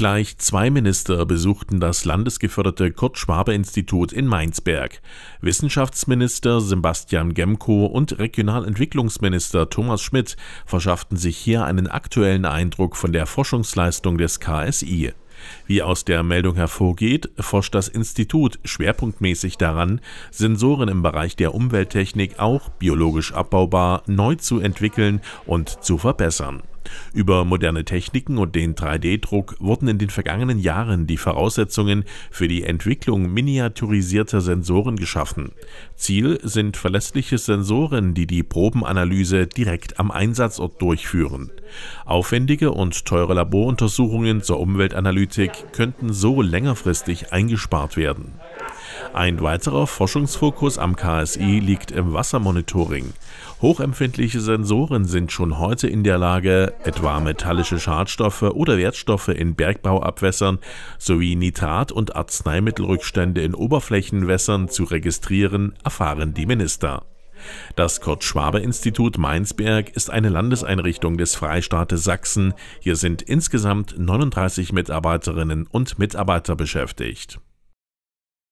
Gleich zwei Minister besuchten das landesgeförderte Kurt-Schwabe-Institut in Mainzberg. Wissenschaftsminister Sebastian Gemko und Regionalentwicklungsminister Thomas Schmidt verschafften sich hier einen aktuellen Eindruck von der Forschungsleistung des KSI. Wie aus der Meldung hervorgeht, forscht das Institut schwerpunktmäßig daran, Sensoren im Bereich der Umwelttechnik auch biologisch abbaubar neu zu entwickeln und zu verbessern. Über moderne Techniken und den 3D-Druck wurden in den vergangenen Jahren die Voraussetzungen für die Entwicklung miniaturisierter Sensoren geschaffen. Ziel sind verlässliche Sensoren, die die Probenanalyse direkt am Einsatzort durchführen. Aufwendige und teure Laboruntersuchungen zur Umweltanalytik könnten so längerfristig eingespart werden. Ein weiterer Forschungsfokus am KSI liegt im Wassermonitoring. Hochempfindliche Sensoren sind schon heute in der Lage, etwa metallische Schadstoffe oder Wertstoffe in Bergbauabwässern sowie Nitrat- und Arzneimittelrückstände in Oberflächenwässern zu registrieren, erfahren die Minister. Das kurt schwabe institut Mainzberg ist eine Landeseinrichtung des Freistaates Sachsen. Hier sind insgesamt 39 Mitarbeiterinnen und Mitarbeiter beschäftigt.